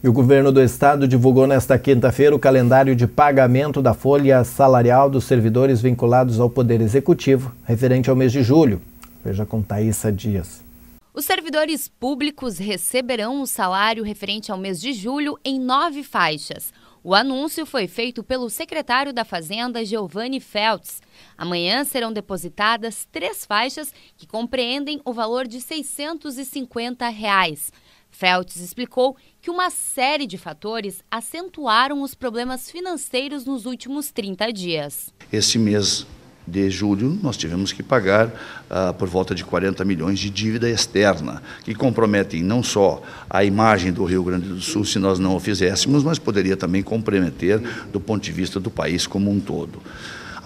E o governo do estado divulgou nesta quinta-feira o calendário de pagamento da folha salarial dos servidores vinculados ao Poder Executivo, referente ao mês de julho. Veja com Thaisa Dias. Os servidores públicos receberão o salário referente ao mês de julho em nove faixas. O anúncio foi feito pelo secretário da Fazenda, Giovanni Feltz. Amanhã serão depositadas três faixas que compreendem o valor de R$ 650. Reais. Feltes explicou que uma série de fatores acentuaram os problemas financeiros nos últimos 30 dias. Esse mês de julho, nós tivemos que pagar ah, por volta de 40 milhões de dívida externa, que comprometem não só a imagem do Rio Grande do Sul, se nós não o fizéssemos, mas poderia também comprometer do ponto de vista do país como um todo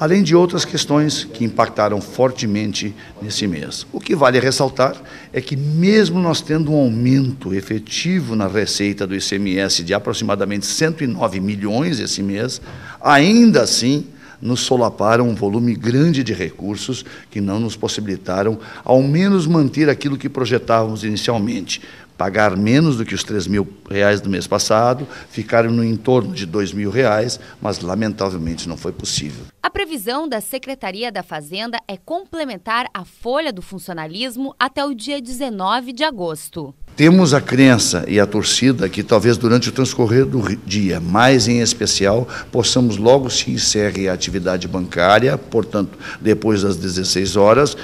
além de outras questões que impactaram fortemente nesse mês. O que vale ressaltar é que, mesmo nós tendo um aumento efetivo na receita do ICMS de aproximadamente 109 milhões esse mês, ainda assim nos solaparam um volume grande de recursos que não nos possibilitaram, ao menos, manter aquilo que projetávamos inicialmente pagar menos do que os 3 mil reais do mês passado, ficaram no entorno de 2 mil reais, mas lamentavelmente não foi possível. A previsão da Secretaria da Fazenda é complementar a folha do funcionalismo até o dia 19 de agosto. Temos a crença e a torcida que talvez durante o transcorrer do dia, mais em especial, possamos logo se encerre a atividade bancária, portanto, depois das 16 horas,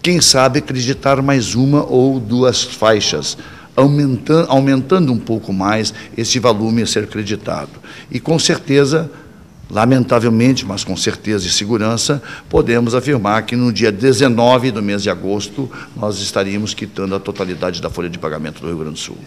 quem sabe acreditar mais uma ou duas faixas aumentando, aumentando um pouco mais esse volume a ser creditado. E com certeza lamentavelmente, mas com certeza e segurança, podemos afirmar que no dia 19 do mês de agosto nós estaríamos quitando a totalidade da folha de pagamento do Rio Grande do Sul.